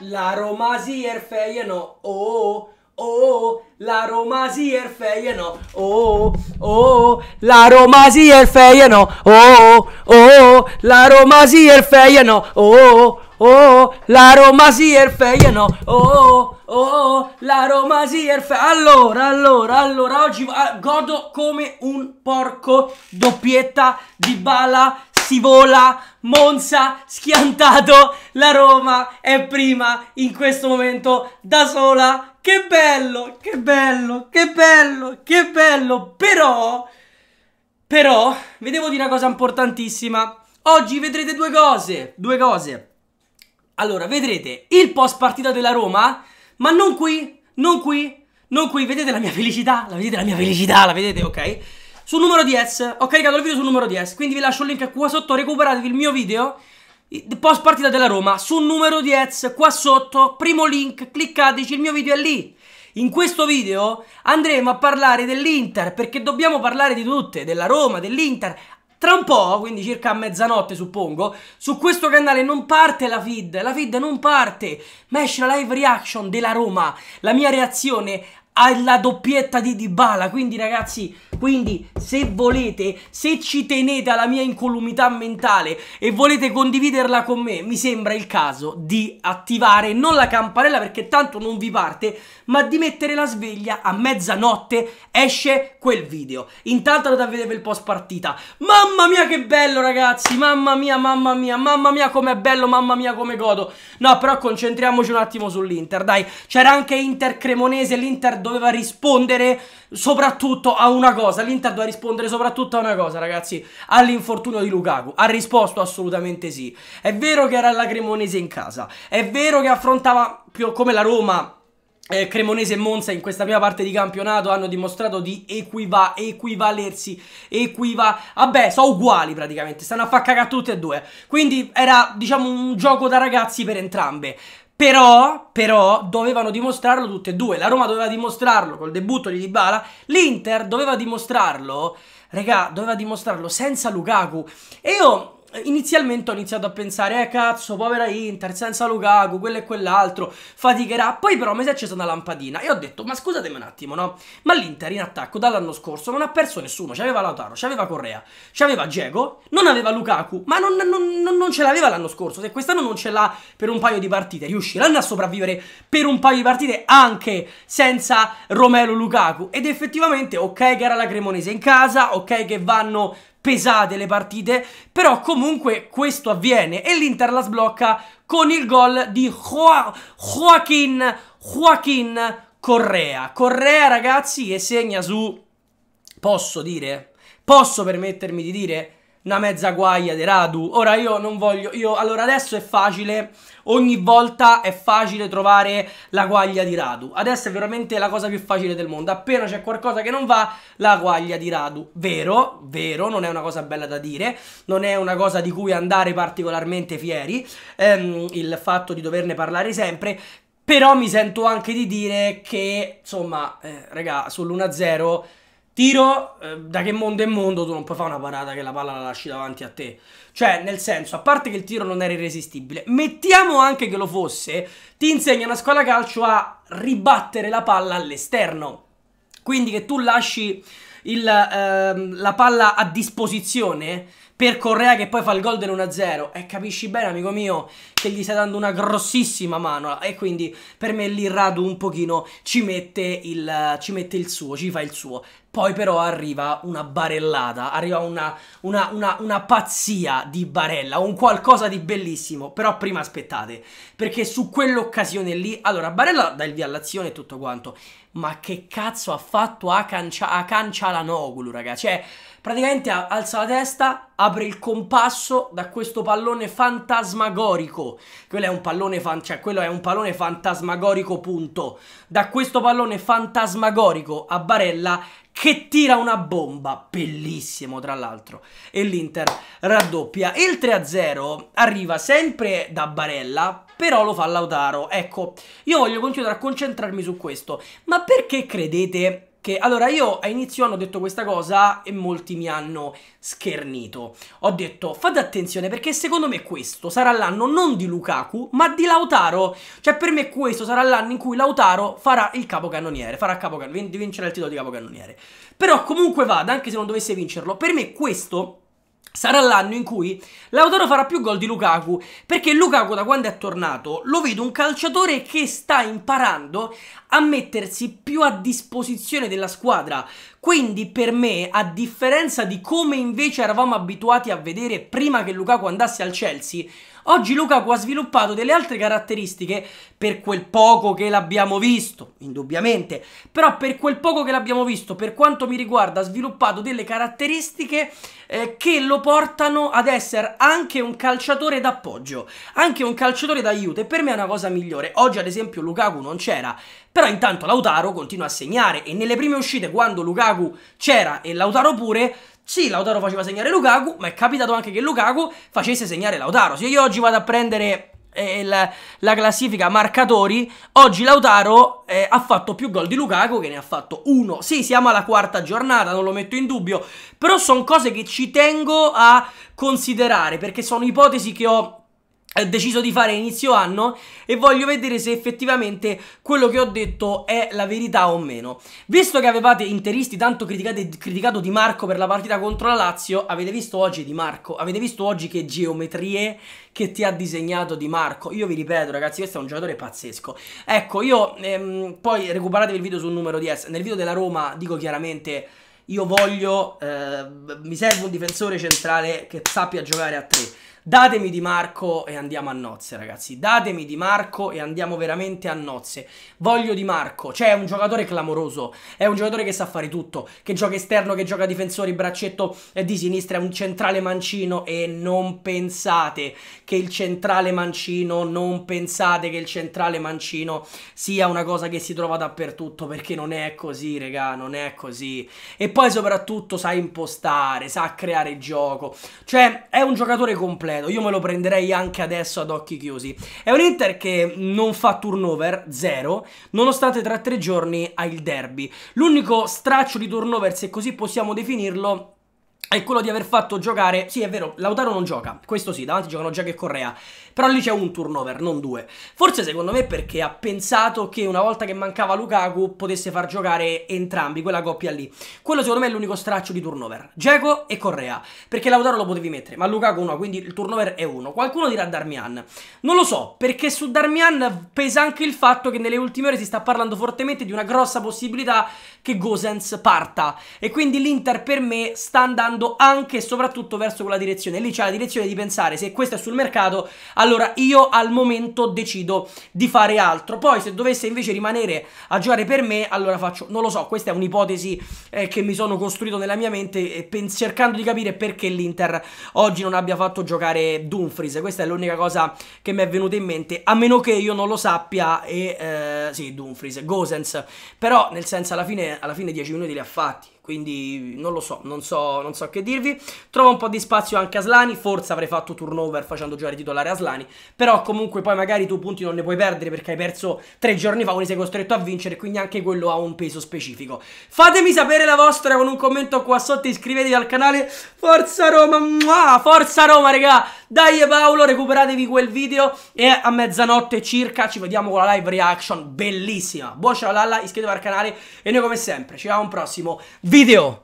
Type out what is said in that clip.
La Roma si er Oh, oh, la Roma si er Oh, oh, la Roma si er Oh, oh, la Roma si Oh, oh, la Roma si Oh, oh, la Roma si Allora, allora, allora, oggi ah, godo come un porco doppietta di bala si vola, Monza schiantato, la Roma è prima in questo momento da sola. Che bello, che bello, che bello, che bello. Però, però, vi devo dire una cosa importantissima. Oggi vedrete due cose, due cose. Allora, vedrete il post partita della Roma, ma non qui, non qui, non qui. Vedete la mia felicità? La vedete la mia felicità? La vedete, ok? sul numero 10. Ho caricato il video sul numero 10, quindi vi lascio il link qua sotto, recuperatevi il mio video post partita della Roma sul numero 10 qua sotto, primo link, cliccateci, il mio video è lì. In questo video andremo a parlare dell'Inter perché dobbiamo parlare di tutte, della Roma, dell'Inter. Tra un po', quindi circa a mezzanotte suppongo, su questo canale non parte la feed, la feed non parte, ma esce la live reaction della Roma, la mia reazione alla doppietta di Dybala, quindi ragazzi quindi se volete, se ci tenete alla mia incolumità mentale e volete condividerla con me, mi sembra il caso di attivare non la campanella perché tanto non vi parte, ma di mettere la sveglia a mezzanotte esce quel video. Intanto andate a vedere il post partita. Mamma mia che bello ragazzi, mamma mia, mamma mia, mamma mia com'è bello, mamma mia come godo. No, però concentriamoci un attimo sull'Inter, dai. C'era anche Inter Cremonese, l'Inter doveva rispondere soprattutto a una cosa, l'Inter doveva rispondere soprattutto a una cosa ragazzi, all'infortunio di Lukaku, ha risposto assolutamente sì, è vero che era la Cremonese in casa, è vero che affrontava più come la Roma eh, Cremonese e Monza in questa prima parte di campionato hanno dimostrato di equiva, equivalersi, equiva... Vabbè, sono uguali praticamente, stanno a far cagare tutti e due. Quindi era, diciamo, un gioco da ragazzi per entrambe. Però, però, dovevano dimostrarlo tutte e due. La Roma doveva dimostrarlo col debutto di Dybala, l'Inter doveva dimostrarlo, regà, doveva dimostrarlo senza Lukaku. E io inizialmente ho iniziato a pensare, eh cazzo, povera Inter, senza Lukaku, quello e quell'altro, faticherà. Poi però mi si è accesa una lampadina e ho detto, ma scusatemi un attimo, no? Ma l'Inter in attacco dall'anno scorso non ha perso nessuno, c'aveva Lautaro, c'aveva Correa, c'aveva Diego, non aveva Lukaku, ma non, non, non, non ce l'aveva l'anno scorso. Se quest'anno non ce l'ha per un paio di partite, riusciranno a sopravvivere per un paio di partite anche senza Romero Lukaku. Ed effettivamente, ok che era la Cremonese in casa, ok che vanno pesate le partite, però comunque questo avviene e l'Inter la sblocca con il gol di jo Joaquin, Joaquin Correa. Correa ragazzi che segna su, posso dire, posso permettermi di dire, una mezza guaia di Radu. Ora io non voglio, io, allora adesso è facile, ogni volta è facile trovare la guaglia di Radu. Adesso è veramente la cosa più facile del mondo, appena c'è qualcosa che non va, la guaglia di Radu. Vero, vero, non è una cosa bella da dire, non è una cosa di cui andare particolarmente fieri, ehm, il fatto di doverne parlare sempre, però mi sento anche di dire che, insomma, eh, raga, sull'1-0 Tiro, eh, da che mondo è mondo, tu non puoi fare una parata che la palla la lasci davanti a te. Cioè, nel senso, a parte che il tiro non era irresistibile, mettiamo anche che lo fosse, ti insegna una scuola calcio a ribattere la palla all'esterno. Quindi che tu lasci il, eh, la palla a disposizione per Correa che poi fa il gol dell'1-0 e capisci bene amico mio che gli stai dando una grossissima mano e quindi per me lì Radu un pochino ci mette il, ci mette il suo, ci fa il suo. Poi però arriva una barellata, arriva una, una, una, una, pazzia di barella, un qualcosa di bellissimo. Però prima aspettate, perché su quell'occasione lì... Allora, Barella dà il via all'azione e tutto quanto. Ma che cazzo ha fatto a Cancia, a Cancia Lanoglu, raga? Cioè, Praticamente alza la testa, apre il compasso da questo pallone fantasmagorico. Quello è un pallone, fan cioè, è un pallone fantasmagorico, punto. Da questo pallone fantasmagorico a Barella che tira una bomba, bellissimo tra l'altro, e l'Inter raddoppia. Il 3-0 arriva sempre da Barella, però lo fa Lautaro. Ecco, io voglio continuare a concentrarmi su questo, ma perché credete che allora io a inizio anno ho detto questa cosa e molti mi hanno schernito. Ho detto fate attenzione perché secondo me questo sarà l'anno non di Lukaku ma di Lautaro. Cioè per me questo sarà l'anno in cui Lautaro farà il capocannoniere, farà capocannoniere, vincerà il titolo di capocannoniere. Però comunque vada, anche se non dovesse vincerlo, per me questo Sarà l'anno in cui Lautaro farà più gol di Lukaku, perché Lukaku da quando è tornato lo vedo un calciatore che sta imparando a mettersi più a disposizione della squadra, quindi per me, a differenza di come invece eravamo abituati a vedere prima che Lukaku andasse al Chelsea, oggi Lukaku ha sviluppato delle altre caratteristiche per quel poco che l'abbiamo visto, indubbiamente, però per quel poco che l'abbiamo visto, per quanto mi riguarda, ha sviluppato delle caratteristiche eh, che lo portano ad essere anche un calciatore d'appoggio, anche un calciatore d'aiuto e per me è una cosa migliore. Oggi ad esempio Lukaku non c'era, però intanto Lautaro continua a segnare e nelle prime uscite quando Lukaku c'era e Lautaro pure, sì, Lautaro faceva segnare Lukaku, ma è capitato anche che Lukaku facesse segnare Lautaro. Se io oggi vado a prendere eh, la, la, classifica marcatori, oggi Lautaro eh, ha fatto più gol di Lukaku che ne ha fatto uno. Sì, siamo alla quarta giornata, non lo metto in dubbio, però sono cose che ci tengo a considerare perché sono ipotesi che ho ho deciso di fare inizio anno e voglio vedere se effettivamente quello che ho detto è la verità o meno. Visto che avevate interisti tanto criticate, criticato Di Marco per la partita contro la Lazio, avete visto oggi Di Marco, avete visto oggi che geometrie che ti ha disegnato Di Marco. Io vi ripeto ragazzi, questo è un giocatore pazzesco. Ecco, io ehm, poi recuperatevi il video sul numero di S. Nel video della Roma dico chiaramente io voglio, eh, mi serve un difensore centrale che sappia giocare a 3 Datemi di Marco e andiamo a nozze, ragazzi. Datemi di Marco e andiamo veramente a nozze. Voglio di Marco, cioè è un giocatore clamoroso, è un giocatore che sa fare tutto, che gioca esterno, che gioca difensore, braccetto di sinistra, è un centrale mancino e non pensate che il centrale mancino, non pensate che il centrale mancino sia una cosa che si trova dappertutto perché non è così, regà, non è così. E poi soprattutto sa impostare, sa creare gioco. Cioè è un giocatore completo Negredo. Io me lo prenderei anche adesso ad occhi chiusi. È un Inter che non fa turnover, zero, nonostante tra tre giorni ha il derby. L'unico straccio di turnover, se così possiamo definirlo, è quello di aver fatto giocare, sì è vero, Lautaro non gioca, questo sì, davanti giocano Jack e Correa, però lì c'è un turnover, non due. Forse secondo me perché ha pensato che una volta che mancava Lukaku potesse far giocare entrambi, quella coppia lì. Quello secondo me è l'unico straccio di turnover. Geco e Correa, perché Lautaro lo potevi mettere, ma Lukaku no, quindi il turnover è uno. Qualcuno dirà Darmian. Non lo so, perché su Darmian pesa anche il fatto che nelle ultime ore si sta parlando fortemente di una grossa possibilità che Gosens parta. E quindi l'Inter per me sta andando anche e soprattutto verso quella direzione. Lì c'è la direzione di pensare se questo è sul mercato, allora allora io al momento decido di fare altro. Poi se dovesse invece rimanere a giocare per me, allora faccio, non lo so, questa è un'ipotesi eh, che mi sono costruito nella mia mente cercando di capire perché l'Inter oggi non abbia fatto giocare Dumfries. Questa è l'unica cosa che mi è venuta in mente, a meno che io non lo sappia e eh, sì, Dumfries, Gosens, però nel senso alla fine, alla fine 10 minuti li ha fatti quindi non lo so, non so, non so che dirvi. Trovo un po' di spazio anche a Slani, forse avrei fatto turnover facendo giocare titolare a Slani, però comunque poi magari tu punti non ne puoi perdere perché hai perso tre giorni fa, quindi sei costretto a vincere, quindi anche quello ha un peso specifico. Fatemi sapere la vostra con un commento qua sotto, iscrivetevi al canale. Forza Roma, forza Roma, regà! Dai Paolo, recuperatevi quel video e a mezzanotte circa ci vediamo con la live reaction bellissima. Buon ciao Lalla, iscrivetevi al canale e noi come sempre ci vediamo un prossimo video.